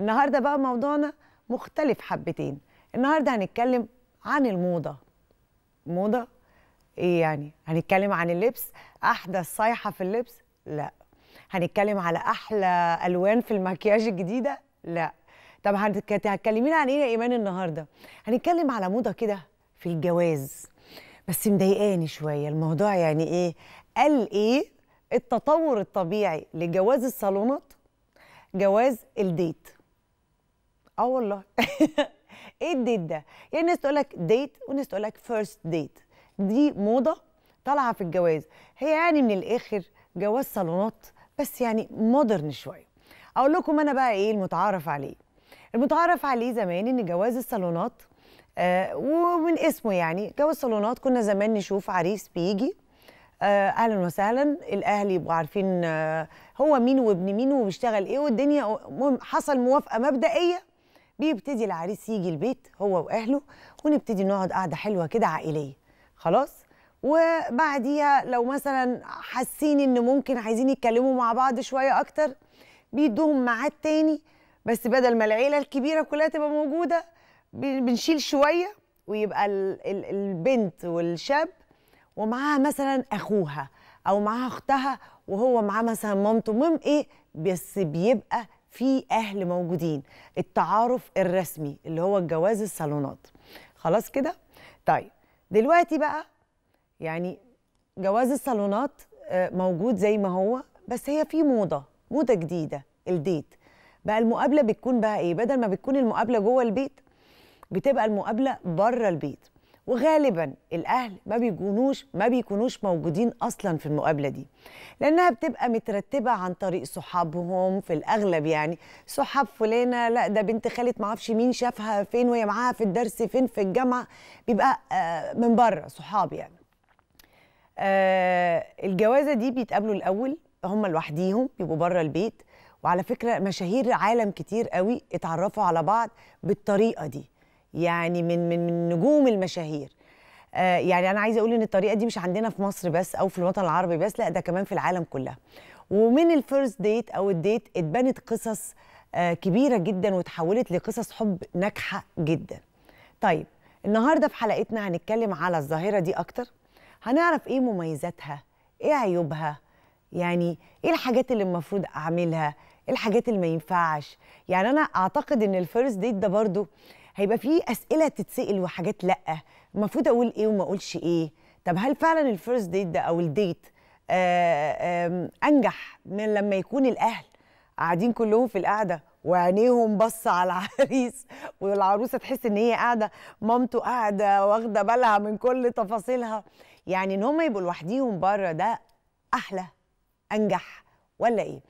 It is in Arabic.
النهارده بقى موضوعنا مختلف حبتين النهارده هنتكلم عن الموضه موضه ايه يعني هنتكلم عن اللبس احدث صيحه في اللبس لا هنتكلم على احلى الوان في المكياج الجديده لا طب هتكلمين عن ايه يا ايمان النهارده هنتكلم على موضه كده في الجواز بس مضايقاني شويه الموضوع يعني ايه قال ايه التطور الطبيعي لجواز الصالونات جواز الديت اه والله ايه الديت ده؟ يعني الناس تقول لك ديت وناس تقول لك فيرست ديت دي موضه طالعه في الجواز هي يعني من الاخر جواز صالونات بس يعني مودرن شويه اقول لكم انا بقى ايه المتعارف عليه المتعارف عليه زمان ان جواز الصالونات آه ومن اسمه يعني جواز صالونات كنا زمان نشوف عريس بيجي آه اهلا وسهلا الاهل يبقوا عارفين آه هو مين وابن مين وبيشتغل ايه والدنيا حصل موافقه مبدئيه بيبتدي العريس يجي البيت هو واهله ونبتدي نقعد قعده حلوه كده عائليه خلاص وبعديها لو مثلا حاسين ان ممكن عايزين يتكلموا مع بعض شويه اكتر بيدوهم ميعاد تاني بس بدل ما العيله الكبيره كلها تبقى موجوده بنشيل شويه ويبقى البنت والشاب ومعاها مثلا اخوها او معاها اختها وهو معاه مثلا مامته المهم ايه بس بيبقى في اهل موجودين التعارف الرسمي اللي هو الجواز الصالونات خلاص كده طيب دلوقتي بقى يعني جواز الصالونات آه، موجود زي ما هو بس هي في موضه موضه جديده الديت بقى المقابله بتكون بقى ايه بدل ما بتكون المقابله جوه البيت بتبقى المقابله بره البيت وغالبا الاهل ما بيكونوش ما بيكونوش موجودين اصلا في المقابله دي لانها بتبقى مترتبه عن طريق صحابهم في الاغلب يعني صحاب فلانه لا ده بنت خاله معرفش مين شافها فين وهي معاها في الدرس فين في الجامعه بيبقى آه، من بره صحاب يعني آه، الجوازه دي بيتقابلوا الاول هم لوحديهم بيبقوا بره البيت وعلى فكره مشاهير عالم كتير قوي اتعرفوا على بعض بالطريقه دي يعني من من من نجوم المشاهير آه يعني انا عايزه اقول ان الطريقه دي مش عندنا في مصر بس او في الوطن العربي بس لا ده كمان في العالم كلها ومن الفيرست ديت او الديت اتبنت قصص آه كبيره جدا وتحولت لقصص حب ناجحه جدا طيب النهارده في حلقتنا هنتكلم على الظاهره دي اكتر هنعرف ايه مميزاتها ايه عيوبها يعني ايه الحاجات اللي المفروض اعملها ايه الحاجات اللي ما ينفعش يعني انا اعتقد ان الفيرست ديت ده برضو هيبقى في اسئله تتسال وحاجات لا المفروض اقول ايه وما اقولش ايه طب هل فعلا الفيرست ديت ده او الديت آه، انجح من لما يكون الاهل قاعدين كلهم في القعده وعينيهم بص على العريس والعروسه تحس ان هي قاعده مامته قاعده واخده بالها من كل تفاصيلها يعني ان هم يبقوا لوحديهم بره ده احلى انجح ولا ايه